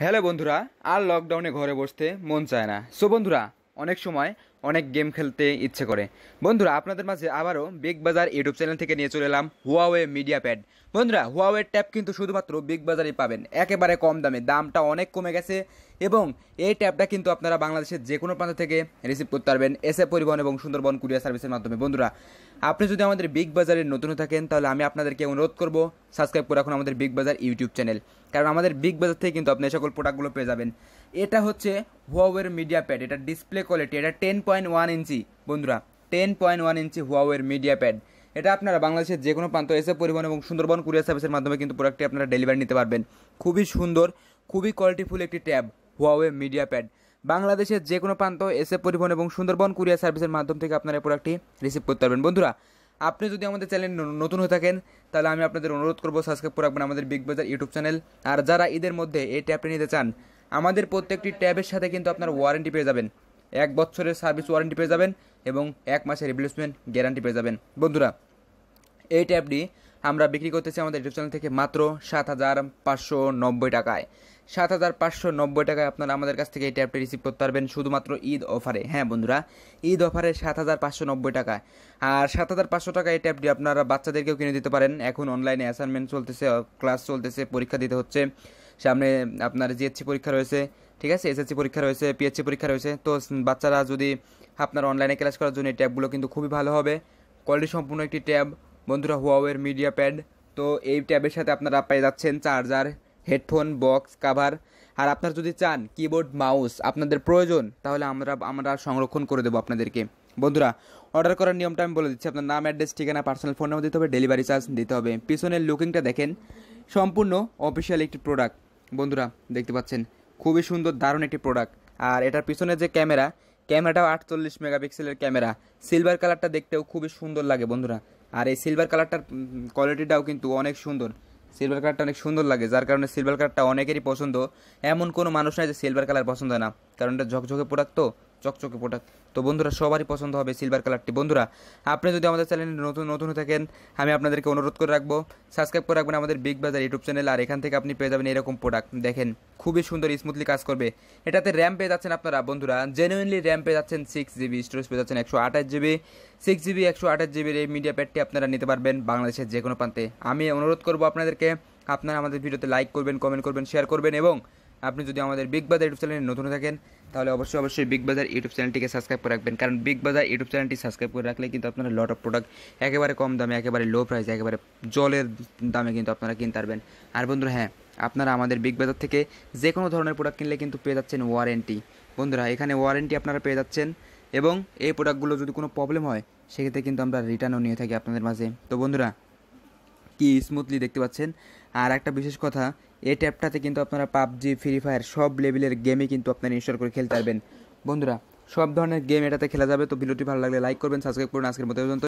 hello বন্ধুরা আর লকডাউনে ঘরে বসতে মন চায় না সো বন্ধুরা অনেক সময় অনেক গেম খেলতে ইচ্ছে করে বন্ধুরা আপনাদের মাঝে আবারও বিগ বাজার ইউটিউব চ্যানেল থেকে নিয়ে চলে এলাম হুয়াওয়ে মিডিয়া প্যাড বন্ধুরা হুয়াওয়ে ট্যাব কিন্তু শুধুমাত্র বিগ বাজারই পাবেন একেবারে কম দামে দামটা অনেক কমে গেছে এবং এই ট্যাবটা কিন্তু আপনারা বাংলাদেশের যে কোনো প্রান্ত থেকে রিসিভ করতে পারবেন এস এ পরিবহন এবং সুন্দরবন কুরিয়ার সার্ভিসের মাধ্যমে বন্ধুরা আপনি যদি আমাদের বিগ বাজারে নতুন থাকেন তাহলে আমি আপনাদেরকে অনুরোধ করব সাবস্ক্রাইব করে রাখুন আমাদের বিগ বাজার ইউটিউব চ্যানেল কারণ আমাদের বিগ বাজার থেকে কিন্তু আপনি সকল প্রোডাক্টগুলো পেয়ে যাবেন এটা হচ্ছে হুয়াওয়ের মিডিয়া প্যাড এটা ডিসপ্লে কোয়ালিটি এটা টেন পয়েন্ট ওয়ান ইঞ্চি বন্ধুরা টেন পয়েন্ট ওয়ান ইঞ্চি হুয়াওয়ের মিডিয়া প্যাড এটা আপনারা বাংলাদেশের যে কোনো প্রান্ত এসে পরিবহন এবং সুন্দরবন কুরিয়ার সার্ভিসের মাধ্যমে কিন্তু প্রোডাক্টটি আপনারা ডেলিভারি নিতে পারবেন খুবই সুন্দর খুবই কোয়ালিটিফুল একটি ট্যাব হুয়াওয়ে মিডিয়া প্যাড বাংলাদেশের যে কোনো প্রান্ত এসে পরিবহন এবং সুন্দরবন কুরিয়ার সার্ভিসের মাধ্যম থেকে আপনারা প্রোডাক্টটি রিসিভ করতে পারবেন বন্ধুরা আপনি যদি আমাদের চ্যানেল নতুন হয়ে থাকেন তাহলে আমি আপনাদের অনুরোধ করবো সাবস্ক্রাইব করে রাখবেন আমাদের বিগ বাজার ইউটিউব চ্যানেল আর যারা ঈদের মধ্যে এই ট্যাবটি নিতে চান আমাদের প্রত্যেকটি ট্যাবের সাথে কিন্তু আপনার ওয়ারেন্টি পেয়ে যাবেন এক বছরের সার্ভিস ওয়ারেন্টি পেয়ে যাবেন এবং এক মাসের রিপ্লেসমেন্ট গ্যারান্টি পেয়ে যাবেন বন্ধুরা এই ট্যাবটি আমরা বিক্রি করতেছি আমাদের ইউটিউব চ্যানেল থেকে মাত্র সাত হাজার পাঁচশো নব্বই টাকায় সাত হাজার পাঁচশো নব্বই টাকায় আপনারা আমাদের কাছ থেকে এই ট্যাবটি রিসিভ করতে পারবেন শুধুমাত্র ঈদ অফারে হ্যাঁ বন্ধুরা ঈদ অফারে সাত হাজার পাঁচশো নব্বই টাকা আর সাত হাজার পাঁচশো টাকা এই ট্যাবটি আপনারা বাচ্চাদেরকেও কিনে দিতে পারেন এখন অনলাইনে অ্যাসাইনমেন্ট চলতেছে ক্লাস চলতেছে পরীক্ষা দিতে হচ্ছে সামনে আপনার জিএসসি পরীক্ষা রয়েছে ঠিক আছে এসএসসি পরীক্ষা রয়েছে পিএসসি পরীক্ষা রয়েছে তো বাচ্চারা যদি আপনার অনলাইনে ক্লাস করার জন্য এই ট্যাবগুলো কিন্তু খুবই ভালো হবে কোয়ালিটি সম্পূর্ণ একটি ট্যাব বন্ধুরা হুয়াওয়ের মিডিয়া প্যাড তো এই ট্যাবের সাথে আপনারা পেয়ে যাচ্ছেন চার্জার হেডফোন বক্স কাভার আর আপনার যদি চান কিবোর্ড মাউস আপনাদের প্রয়োজন তাহলে আমরা আমরা সংরক্ষণ করে দেবো আপনাদেরকে বন্ধুরা অর্ডার করার নিয়মটা আমি বলে দিচ্ছি আপনার নাম অ্যাড্রেস ঠিকানা পার্সোনাল ফোন নাম্বার দিতে হবে ডেলিভারি চার্জ দিতে হবে পিছনের লুকিংটা দেখেন সম্পূর্ণ অফিসিয়াল একটি প্রোডাক্ট বন্ধুরা দেখতে পাচ্ছেন খুবই সুন্দর দারুণ একটি প্রোডাক্ট আর এটার পিছনে যে ক্যামেরা ক্যামেরাটাও আটচল্লিশ মেগাপিক্সেলের ক্যামেরা সিলভার কালারটা দেখতেও খুবই সুন্দর লাগে বন্ধুরা আর এই সিলভার কালারটার কোয়ালিটিটাও কিন্তু অনেক সুন্দর সিলভার কালারটা অনেক সুন্দর লাগে যার কারণে সিলভার কালারটা অনেকেরই পছন্দ এমন কোনো মানুষ নয় যে সিলভার কালার পছন্দ না কারণ এটা ঝকঝকে প্রোডাক্ট তো চকচকে প্রোডাক্ট তো বন্ধুরা সবারই পছন্দ হবে সিলভার কালারটি বন্ধুরা আপনি যদি আমাদের চ্যানেলে নতুন নতুন থাকেন আমি আপনাদেরকে অনুরোধ করে রাখবো সাবস্ক্রাইব করে রাখবেন আমাদের বিগ বাজার ইউটিউব চ্যানেল আর এখান থেকে আপনি পেয়ে যাবেন এরকম প্রোডাক্ট দেখেন খুবই সুন্দর স্মুথলি কাজ করবে এটাতে র্যাম পেয়ে যাচ্ছেন আপনারা বন্ধুরা জেনুইনলি র্যাম পেয়ে যাচ্ছেন সিক্স জিবি স্টোরেজ পেয়ে যাচ্ছেন একশো আঠাশ জিবি সিক্স জিবি একশো আঠাশ জিবির এই মিডিয়া প্যাডটি আপনারা নিতে পারবেন বাংলাদেশের যে কোনো প্রান্তে আমি অনুরোধ করবো আপনাদেরকে আপনারা আমাদের ভিডিওতে লাইক করবেন কমেন্ট করবেন শেয়ার করবেন এবং আপনি যদি আমাদের বিগ বাজার ইউটিউব চ্যানেলে নতুন থাকেন তাহলে অবশ্যই অবশ্যই বিগ বাজার ইউটিউব চ্যানেলটিকে সাবস্ক্রাইব করে রাখবেন কারণ বিগ বাজার ইউটিউব চ্যানেলটি সাবস্ক্রাইব করে রাখলে কিন্তু আপনারা লট অফ প্রোডাক্ট একেবারে কম দামে একেবারে লো প্রাইস একেবারে জলের দামে কিন্তু আপনারা কিনতে পারবেন আর বন্ধুরা হ্যাঁ আপনারা আমাদের বিগ বাজার থেকে যে কোনো ধরনের প্রোডাক্ট কিনলে কিন্তু পেয়ে যাচ্ছেন ওয়ারেন্টি বন্ধুরা এখানে ওয়ারেন্টি আপনারা পেয়ে যাচ্ছেন এবং এই প্রোডাক্টগুলো যদি কোনো প্রবলেম হয় সেক্ষেত্রে কিন্তু আমরা রিটার্নও নিয়ে থাকি আপনাদের মাঝে তো বন্ধুরা কি স্মুথলি দেখতে পাচ্ছেন আর একটা বিশেষ কথা এই ট্যাপটাতে কিন্তু আপনারা পাবজি ফ্রি ফায়ার সব লেভেলের গেমই কিন্তু আপনারা ইনস্টল করে খেলতে পারবেন বন্ধুরা সব ধরনের গেম এটাতে খেলা যাবে তো ভিডিওটি ভালো লাগলে লাইক করবেন সাবস্ক্রাইব করুন আজকের মতো পর্যন্ত